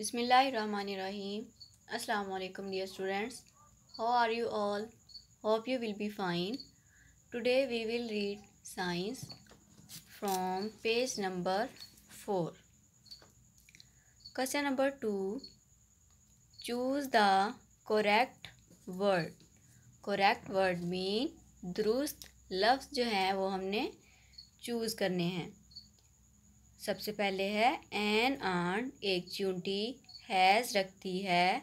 बसमिलकुम dear students how are you all hope you will be fine today we will read science from page number four question number two choose the correct word correct word mean दुरुस्त लफ्ज़ जो है वो हमने choose करने हैं सबसे पहले है एन आन एक चूंटी हैज़ रखती है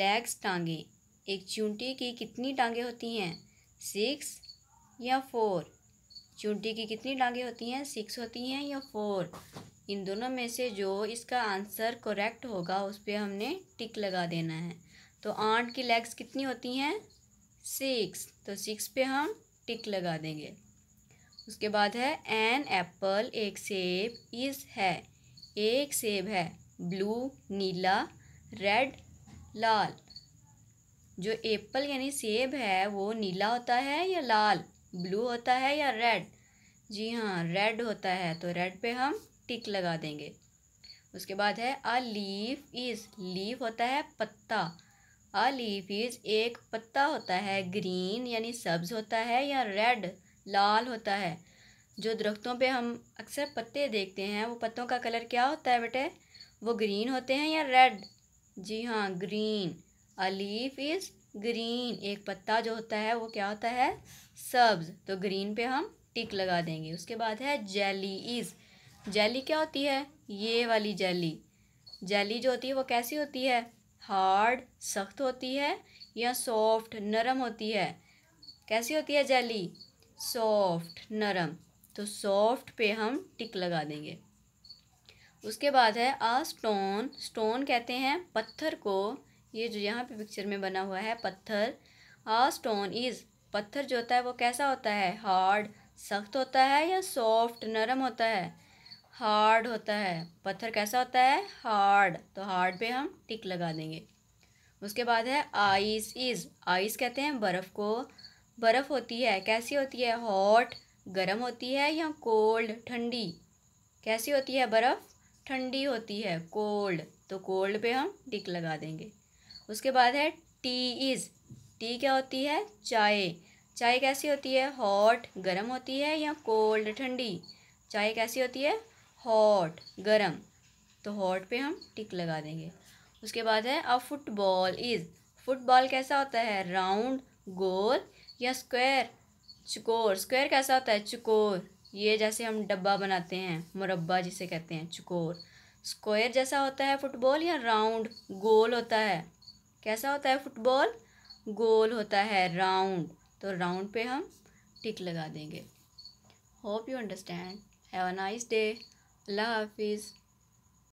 लेग्स टांगे एक चूंटी की कितनी टांगे होती हैं सिक्स या फोर चूंटी की कितनी टांगे होती हैं सिक्स होती हैं या फोर इन दोनों में से जो इसका आंसर करेक्ट होगा उस पर हमने टिक लगा देना है तो आंट की लेग्स कितनी होती हैं सिक्स तो सिक्स पे हम टिक लगा देंगे उसके बाद है एन एप्पल एक सेब इस है एक सेब है ब्लू नीला रेड लाल जो एप्पल यानी सेब है वो नीला होता है या लाल ब्लू होता है या रेड जी हाँ रेड होता है तो रेड पे हम टिक लगा देंगे उसके बाद है अ लीफ इज़ लीफ होता है पत्ता अ लीफ इज़ एक पत्ता होता है ग्रीन यानी सब्ज होता है या रेड लाल होता है जो दरख्तों पे हम अक्सर पत्ते देखते हैं वो पत्तों का कलर क्या होता है बेटे वो ग्रीन होते हैं या रेड जी हाँ ग्रीन अलीफ इज़ ग्रीन एक पत्ता जो होता है वो क्या होता है सब्ज तो ग्रीन पे हम टिक लगा देंगे उसके बाद है जेली इज़ जेली क्या होती है ये वाली जेली जेली जो होती है वो कैसी होती है हार्ड सख्त होती है या सॉफ्ट नरम होती है कैसी होती है जेली सॉफ्ट नरम तो सॉफ्ट पे हम टिक लगा देंगे उसके बाद है आ स्टोन स्टोन कहते हैं पत्थर को ये जो यहाँ पे पिक्चर में बना हुआ है पत्थर आ स्टोन इज़ पत्थर जो होता है वो कैसा होता है हार्ड सख्त होता है या सॉफ्ट नरम होता है हार्ड होता है पत्थर कैसा होता है हार्ड तो हार्ड पे हम टिक लगा देंगे उसके बाद है आइस इज़ आइस कहते हैं बर्फ़ को बर्फ़ होती है कैसी होती है हॉट गर्म होती है या कोल्ड ठंडी कैसी होती है बर्फ़ ठंडी होती है कोल्ड तो कोल्ड पे हम टिक लगा देंगे उसके बाद है टी इज़ टी क्या होती है चाय चाय कैसी होती है हॉट गर्म होती है या कोल्ड ठंडी चाय कैसी होती है हॉट गर्म तो हॉट पे हम टिक लगा देंगे उसके बाद है अ फुटबॉल इज़ फुटबॉल कैसा होता है राउंड गोल या स्क्वायर चकोर स्क्वायर कैसा होता है चकोर ये जैसे हम डब्बा बनाते हैं मुरब्बा जिसे कहते हैं चकोर स्क्वायर जैसा होता है फुटबॉल या राउंड गोल होता है कैसा होता है फुटबॉल गोल होता है राउंड तो राउंड पे हम टिक लगा देंगे hope you understand have a nice day अल्लाह हाफिज़